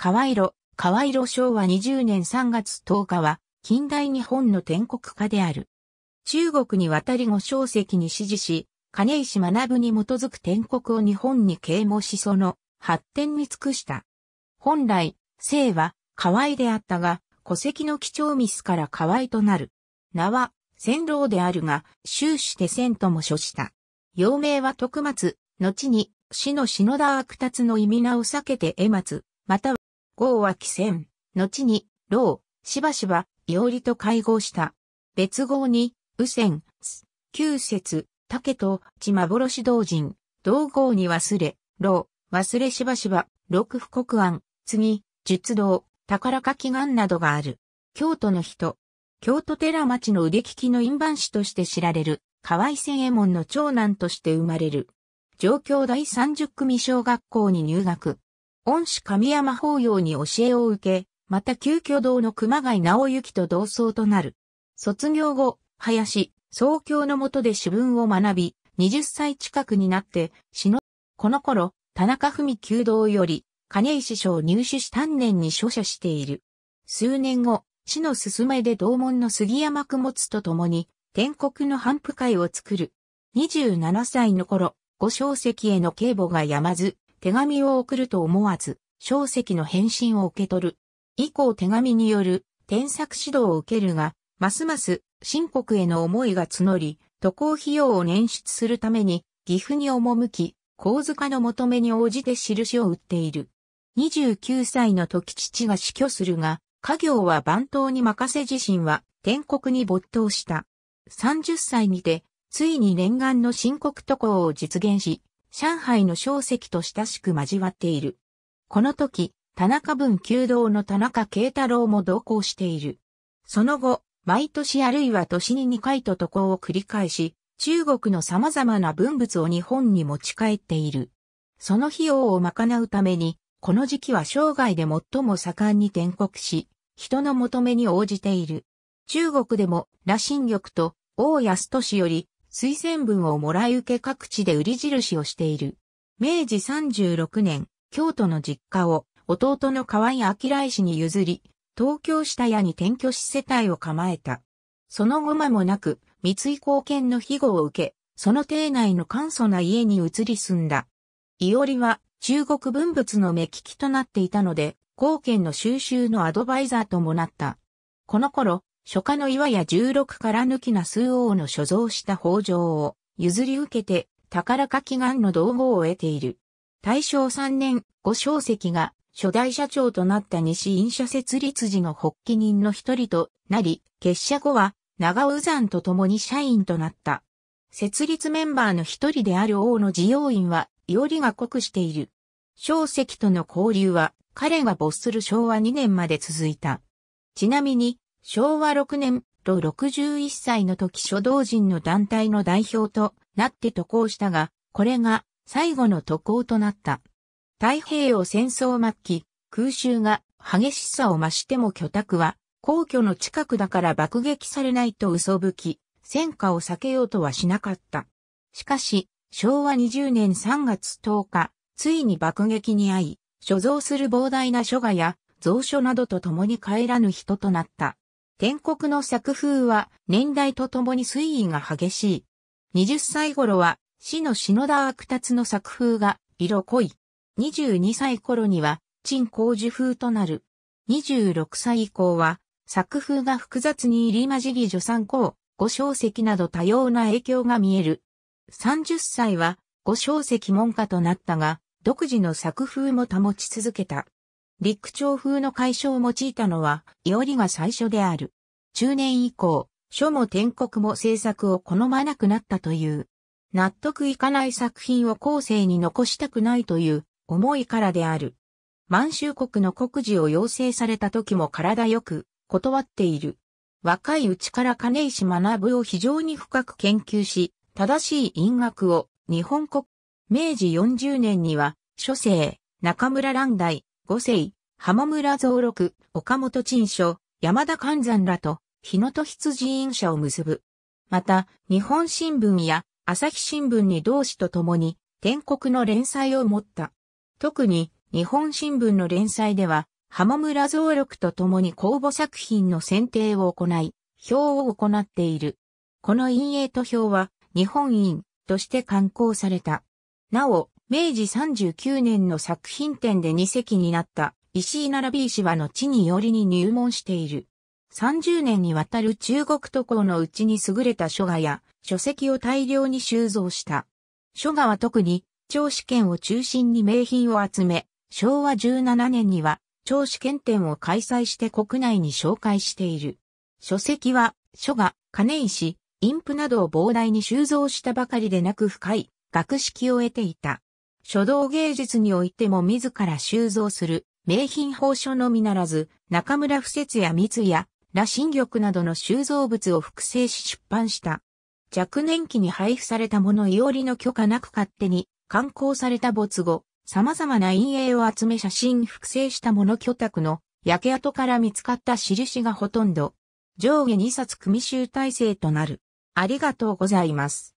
河井路、河井路昭和20年3月10日は、近代日本の天国家である。中国に渡り後小石に支持し、金石学に基づく天国を日本に啓蒙しその発展に尽くした。本来、姓は河井であったが、戸籍の貴重ミスから河井となる。名は、仙老であるが、終始て仙とも処した。幼名は徳松、後に、死の篠田悪達の意味名を避けて江松、または郷は汽戦、後に、老、しばしば、いおと会合した。別号に、右遷、旧説、竹と、地幻同人、同号に忘れ、老、忘れしばしば、六福国案、次、術道、宝か祈願などがある。京都の人。京都寺町の腕利きの印判師として知られる、河合千右衛門の長男として生まれる。上京第30組小学校に入学。恩師神山法要に教えを受け、また旧居堂の熊谷直行と同窓となる。卒業後、林、宗教の下で主文を学び、20歳近くになって、死の、この頃、田中文旧道より、金石賞入手し丹念に書写している。数年後、死の勧めで同門の杉山供物と共に、天国の反布会を作る。27歳の頃、五小石への警護がやまず、手紙を送ると思わず、小石の返信を受け取る。以降手紙による添削指導を受けるが、ますます新国への思いが募り、渡航費用を捻出するために、岐阜に赴き、小塚の求めに応じて印を打っている。29歳の時父が死去するが、家業は番頭に任せ自身は天国に没頭した。30歳にて、ついに念願の新国渡航を実現し、上海の小石と親しく交わっている。この時、田中文旧道の田中慶太郎も同行している。その後、毎年あるいは年に2回と渡航を繰り返し、中国の様々な文物を日本に持ち帰っている。その費用を賄うために、この時期は生涯で最も盛んに転国し、人の求めに応じている。中国でも、羅新玉と王安俊より、推薦文をもらい受け各地で売り印をしている。明治36年、京都の実家を弟の河合明石氏に譲り、東京下屋に転居し世帯を構えた。その後間もなく、三井貢献の庇護を受け、その邸内の簡素な家に移り住んだ。伊織は中国文物の目利きとなっていたので、貢献の収集のアドバイザーともなった。この頃、初夏の岩屋十六から抜きな数王の所蔵した法上を譲り受けて宝か祈願の道具を得ている。大正3年、五小石が初代社長となった西院社設立時の発起人の一人となり、結社後は長尾山と共に社員となった。設立メンバーの一人である王の事業員は、いおりが濃くしている。小石との交流は、彼が没する昭和2年まで続いた。ちなみに、昭和6年、と61歳の時初道人の団体の代表となって渡航したが、これが最後の渡航となった。太平洋戦争末期、空襲が激しさを増しても居宅は、皇居の近くだから爆撃されないと嘘吹き、戦火を避けようとはしなかった。しかし、昭和20年3月10日、ついに爆撃に遭い、所蔵する膨大な書画や蔵書などと共に帰らぬ人となった。天国の作風は年代とともに推移が激しい。20歳頃は死の篠田悪達の作風が色濃い。22歳頃には陳光樹風となる。26歳以降は作風が複雑に入り混じり助産校、五小石など多様な影響が見える。30歳は五小石門下となったが、独自の作風も保ち続けた。陸長風の解消を用いたのは、いおりが最初である。中年以降、書も天国も制作を好まなくなったという。納得いかない作品を後世に残したくないという思いからである。満州国の国事を要請された時も体よく断っている。若いうちから金石学を非常に深く研究し、正しい因学を日本国、明治40年には、諸生、中村乱大、五世、浜村増六、岡本陳所、山田寛山らと、日野と羊院舎を結ぶ。また、日本新聞や朝日新聞に同志と共に、天国の連載を持った。特に、日本新聞の連載では、浜村増六と共に公募作品の選定を行い、票を行っている。この陰影と表は、日本院として刊行された。なお、明治39年の作品展で2席になった石井並び石は後によりに入門している。30年にわたる中国渡航のうちに優れた書画や書籍を大量に収蔵した。書画は特に、長試験を中心に名品を集め、昭和17年には、長試験展を開催して国内に紹介している。書籍は、書画、金石、インプなどを膨大に収蔵したばかりでなく深い学識を得ていた。書道芸術においても自ら収蔵する名品宝書のみならず、中村不節や三谷、羅新玉などの収蔵物を複製し出版した。若年期に配布されたものいおりの許可なく勝手に刊行された没後、様々な陰影を集め写真複製したもの居宅の焼け跡から見つかった印がほとんど、上下2冊組集体制となる。ありがとうございます。